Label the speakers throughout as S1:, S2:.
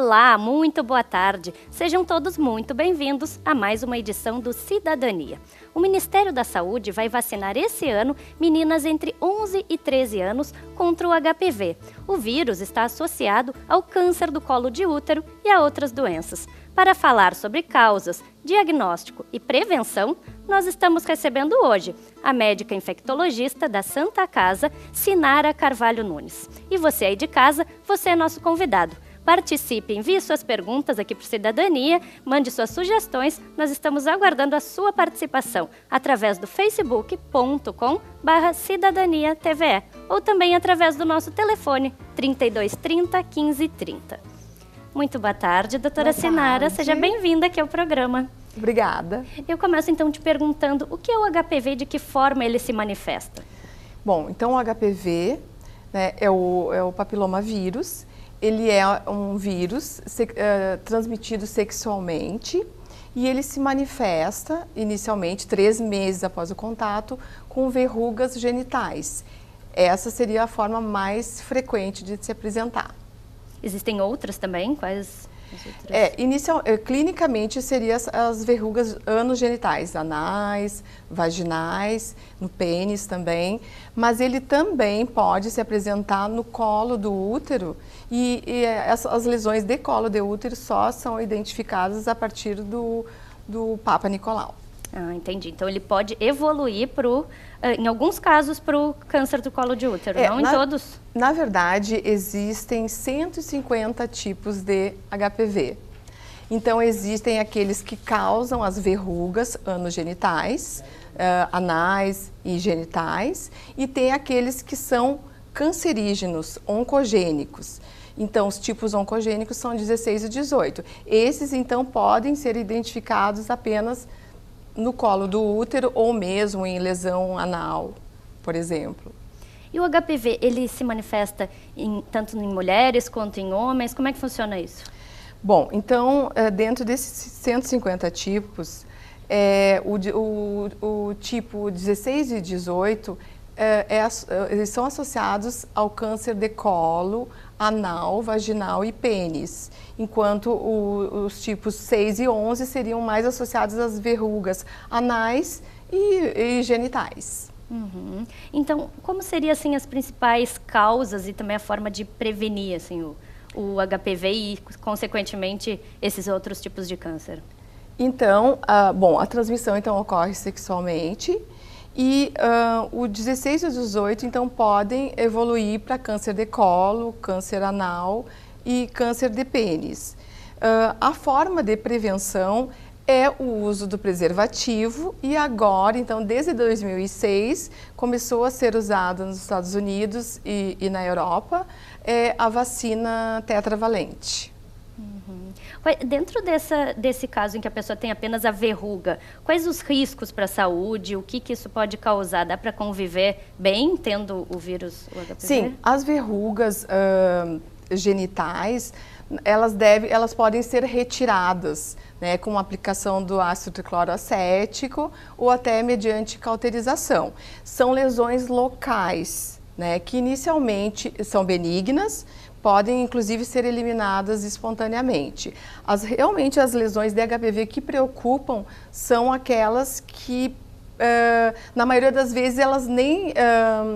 S1: Olá, muito boa tarde. Sejam todos muito bem-vindos a mais uma edição do Cidadania. O Ministério da Saúde vai vacinar esse ano meninas entre 11 e 13 anos contra o HPV. O vírus está associado ao câncer do colo de útero e a outras doenças. Para falar sobre causas, diagnóstico e prevenção, nós estamos recebendo hoje a médica infectologista da Santa Casa, Sinara Carvalho Nunes. E você aí de casa, você é nosso convidado. Participe, envie suas perguntas aqui para Cidadania, mande suas sugestões, nós estamos aguardando a sua participação através do facebook.com barra Cidadania TVE ou também através do nosso telefone 3230 1530. Muito boa tarde, doutora boa Sinara, tarde. seja bem-vinda aqui ao programa. Obrigada. Eu começo então te perguntando o que é o HPV e de que forma ele se manifesta?
S2: Bom, então o HPV né, é, o, é o papiloma vírus ele é um vírus se, uh, transmitido sexualmente e ele se manifesta inicialmente três meses após o contato com verrugas genitais. Essa seria a forma mais frequente de se apresentar. Existem outras também? Quais? É, inicial, é, clinicamente seria as, as verrugas anogenitais, anais, vaginais, no pênis também, mas ele também pode se apresentar no colo do útero e, e é, as, as lesões de colo de útero só são identificadas a partir do, do Papa Nicolau. Ah, entendi. Então ele pode evoluir para, eh, em alguns casos, para
S1: o câncer do colo de útero, é, não na, em todos?
S2: Na verdade, existem 150 tipos de HPV. Então existem aqueles que causam as verrugas anogenitais, uh, anais e genitais, e tem aqueles que são cancerígenos, oncogênicos. Então, os tipos oncogênicos são 16 e 18. Esses, então, podem ser identificados apenas no colo do útero ou mesmo em lesão anal, por exemplo.
S1: E o HPV, ele se manifesta em, tanto em mulheres quanto em homens?
S2: Como é que funciona isso? Bom, então, eh, dentro desses 150 tipos, é, o, o, o tipo 16 e 18 é, é, é, eles são associados ao câncer de colo, anal, vaginal e pênis, enquanto o, os tipos 6 e 11 seriam mais associados às verrugas anais e, e genitais. Uhum. Então,
S1: como seriam assim, as principais causas e também a forma de prevenir assim, o, o HPV e, consequentemente, esses outros tipos de câncer?
S2: Então, a, ah, bom, a transmissão então ocorre sexualmente e uh, o 16 e o 18, então, podem evoluir para câncer de colo, câncer anal e câncer de pênis. Uh, a forma de prevenção é o uso do preservativo e agora, então, desde 2006, começou a ser usado nos Estados Unidos e, e na Europa é a vacina tetravalente.
S1: Uhum. Dentro dessa, desse caso em que a pessoa tem apenas a verruga, quais os riscos para a saúde? O que, que isso pode causar? Dá para conviver bem tendo o vírus o HPV? Sim,
S2: as verrugas uh, genitais, elas, deve, elas podem ser retiradas né, com aplicação do ácido cloroacético ou até mediante cauterização. São lesões locais. Né, que inicialmente são benignas, podem inclusive ser eliminadas espontaneamente. As, realmente as lesões de HPV que preocupam são aquelas que Uh, na maioria das vezes elas nem uh,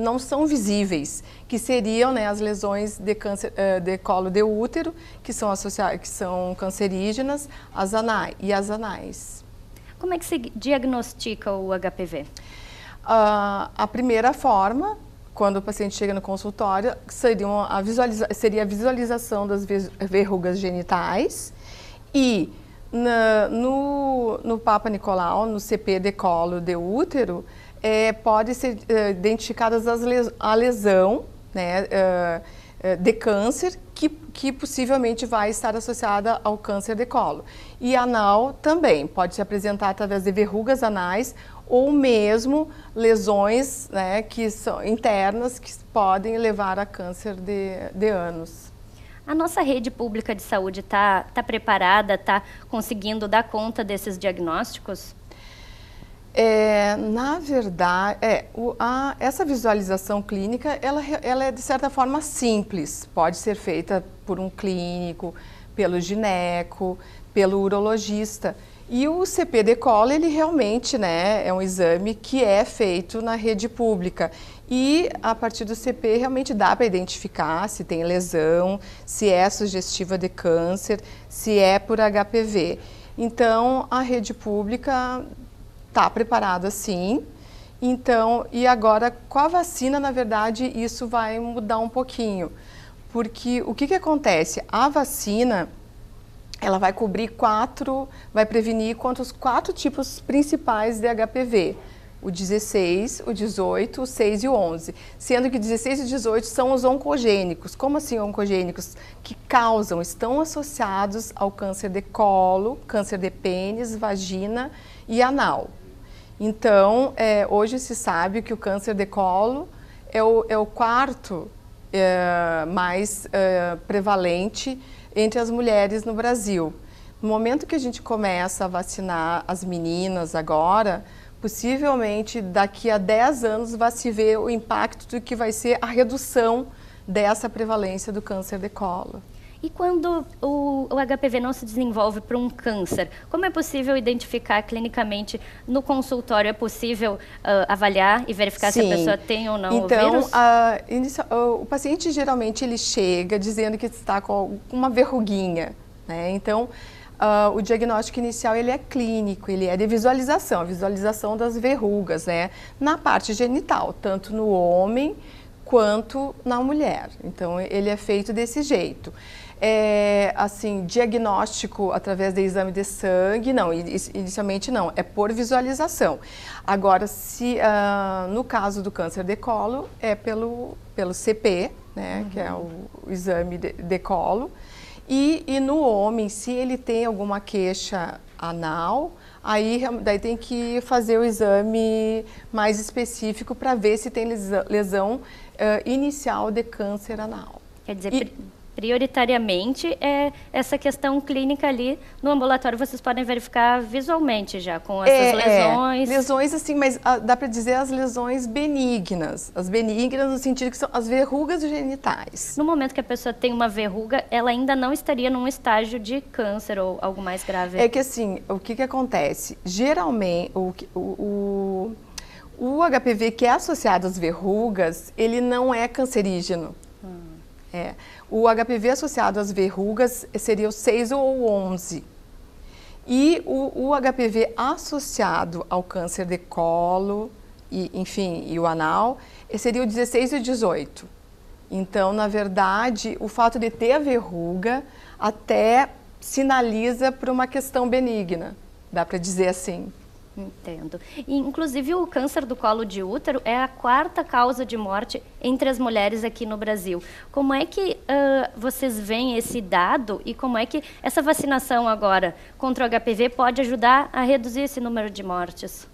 S2: não são visíveis, que seriam né, as lesões de, câncer, uh, de colo de útero, que são, que são cancerígenas, as anais, e as anais. Como é que se diagnostica o HPV? Ah, a primeira forma quando o paciente chega no consultório, seria, a, visualiza seria a visualização das verrugas genitais e na, no, no Papa Nicolau, no CP de colo de útero, é, pode ser é, identificadas as les a lesão né, é, é, de câncer que, que possivelmente vai estar associada ao câncer de colo. E anal também, pode se apresentar através de verrugas anais ou mesmo lesões né, que são internas que podem levar a câncer de, de anos. A nossa rede
S1: pública de saúde está tá preparada, está conseguindo dar conta desses diagnósticos?
S2: É, na verdade, é, o, a, essa visualização clínica, ela, ela é de certa forma simples. Pode ser feita por um clínico, pelo gineco, pelo urologista. E o CP-Decola, ele realmente né, é um exame que é feito na rede pública. E a partir do CP realmente dá para identificar se tem lesão, se é sugestiva de câncer, se é por HPV. Então a rede pública está preparada sim. Então, e agora com a vacina, na verdade, isso vai mudar um pouquinho. Porque o que, que acontece? A vacina ela vai cobrir quatro, vai prevenir contra os quatro tipos principais de HPV. O 16, o 18, o 6 e o 11. Sendo que 16 e 18 são os oncogênicos. Como assim oncogênicos? Que causam, estão associados ao câncer de colo, câncer de pênis, vagina e anal. Então, é, hoje se sabe que o câncer de colo é o, é o quarto é, mais é, prevalente entre as mulheres no Brasil. No momento que a gente começa a vacinar as meninas agora, possivelmente daqui a 10 anos vai se ver o impacto do que vai ser a redução dessa prevalência do câncer de colo. E
S1: quando o, o HPV não se desenvolve para um câncer, como é possível identificar clinicamente no consultório? É possível uh, avaliar e verificar Sim. se a pessoa tem ou não então, o vírus?
S2: Então, o paciente geralmente ele chega dizendo que está com uma verruguinha, né? Então, Uh, o diagnóstico inicial ele é clínico, ele é de visualização, a visualização das verrugas, né? Na parte genital, tanto no homem quanto na mulher. Então, ele é feito desse jeito. É, assim, diagnóstico através de exame de sangue, não, inicialmente não, é por visualização. Agora, se uh, no caso do câncer de colo, é pelo, pelo CP, né, uhum. que é o, o exame de, de colo, e, e no homem, se ele tem alguma queixa anal, aí daí tem que fazer o exame mais específico para ver se tem lesão, uh, inicial de câncer anal. Quer dizer, e,
S1: prioritariamente é essa questão clínica ali no ambulatório. Vocês podem verificar visualmente já com essas é, é lesões.
S2: É. Lesões assim, mas a, ah, dá para dizer as lesões benignas. As benignas no sentido que são as verrugas genitais. No momento que a pessoa tem uma verruga, ela ainda
S1: não estaria num estágio de câncer ou algo mais grave. É que
S2: assim, o que que acontece? Geralmente o, o, o o HPV que é associado às verrugas, ele não é cancerígeno. É. O HPV associado às verrugas seria o 6 ou 11. E o, o, HPV associado ao câncer de colo, e, enfim, e o anal, eh, seria o 16 e o 18. Então, na verdade, o fato de ter a verruga até sinaliza para uma questão benigna, dá para dizer assim.
S1: Entendo. E, inclusive, o câncer do colo de útero é a quarta causa de morte entre as mulheres aqui no Brasil. Como é que uh, vocês veem esse
S2: dado
S1: e como é que essa vacinação agora contra o HPV pode ajudar a reduzir esse
S2: número de mortes?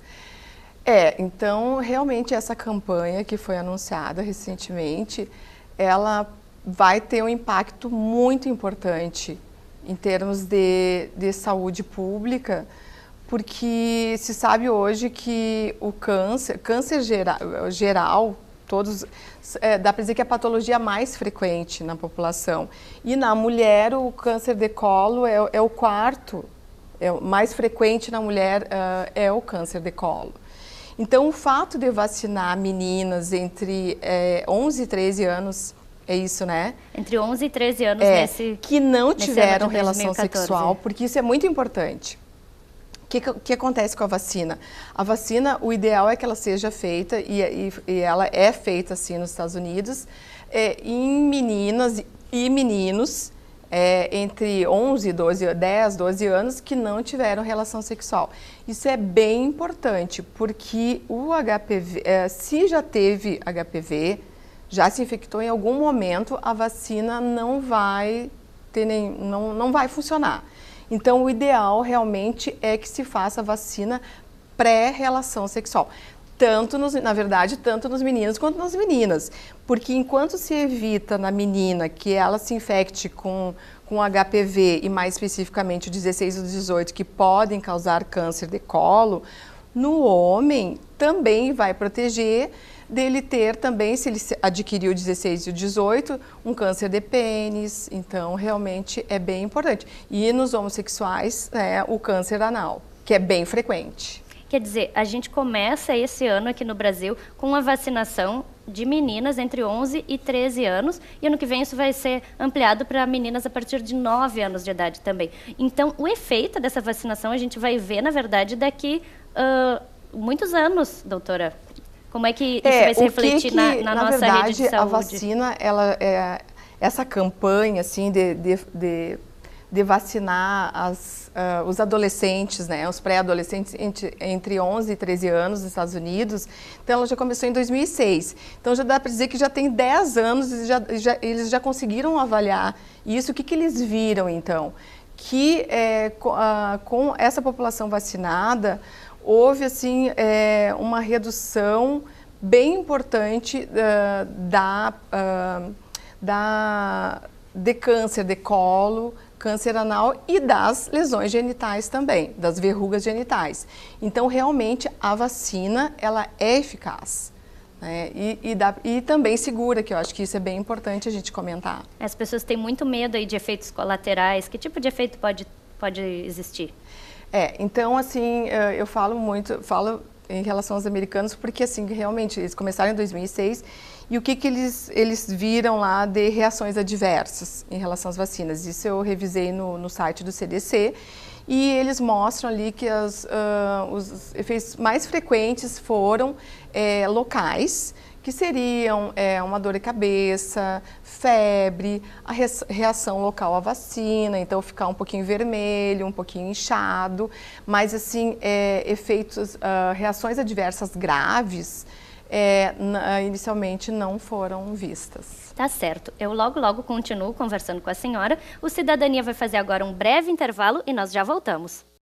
S2: É, então, realmente, essa campanha que foi anunciada recentemente, ela vai ter um impacto muito importante em termos de, de saúde pública, porque se sabe hoje que o câncer, câncer geral geral, todos, é, dá para dizer que é a patologia mais frequente na população. E na mulher, o câncer de colo é, é o quarto, é o mais frequente na mulher uh, é o câncer de colo. Então, o fato de vacinar meninas entre é, 11 e 13 anos, é isso, né? Entre 11 e 13 anos é, nesse. Que não tiveram relação 2014. sexual, porque isso é muito importante que, que acontece com a vacina? A vacina, o ideal é que ela seja feita, e, e, e ela é feita assim nos Estados Unidos, é, em meninas e meninos é, entre 11, 12, 10, 12 anos que não tiveram relação sexual. Isso é bem importante, porque o HPV, é, se já teve HPV, já se infectou em algum momento, a vacina não vai, ter nem, não, não vai funcionar. Então, o ideal realmente é que se faça vacina pré-relação sexual tanto nos, na verdade, tanto nos meninos quanto nas meninas. Porque enquanto se evita na menina que ela se infecte com, com HPV e mais especificamente o 16 e o 18 que podem causar câncer de colo, no homem também vai proteger dele ter também, se ele adquiriu 16 e 18, um câncer de pênis. Então, realmente é bem importante. E nos homossexuais, é, o câncer anal, que é bem frequente.
S1: Quer dizer, a gente começa esse ano aqui no Brasil com a vacinação de meninas entre 11 e 13 anos e ano que vem isso vai ser ampliado para meninas a partir de 9 anos de idade também. Então, o efeito dessa vacinação a gente vai ver, na verdade, daqui uh, muitos anos, doutora. Como é que isso é, vai se refletir que, na, na, na, nossa verdade, rede de saúde? A vacina,
S2: ela é, essa campanha assim de, de, de, de vacinar as, uh, os adolescentes, né, os pré-adolescentes entre, entre 11 e 13 anos nos Estados Unidos, então ela já começou em 2006. Então já dá para dizer que já tem 10 anos e já, já, eles já conseguiram avaliar isso. O que, que eles viram então? Que é, eh, com, ah, com essa população vacinada, houve assim é, uma redução bem importante uh, da, uh, da, de câncer de colo, câncer anal e das lesões genitais também, das verrugas genitais. Então, realmente, a vacina, ela é eficaz. Né? E, e, dá, e, também segura, que eu acho que isso é bem importante a gente comentar.
S1: As pessoas têm muito medo aí de efeitos colaterais. Que tipo de efeito pode, pode existir?
S2: É, então assim, eh, eu falo muito, falo em relação aos americanos, porque assim, realmente, eles começaram em 2006 e o que, que eles, eles viram lá de reações adversas em relação às vacinas. Isso eu revisei no, no site do CDC e eles mostram ali que as, uh, os efeitos mais frequentes foram é, locais, que seriam é, uma dor de cabeça, febre, a reação local à vacina, então ficar um pouquinho vermelho, um pouquinho inchado, mas assim, é, efeitos, uh, reações adversas graves, é, ah, inicialmente não foram vistas. Tá certo. Eu logo, logo continuo conversando com a senhora. O
S1: Cidadania vai fazer agora um breve intervalo e nós já voltamos.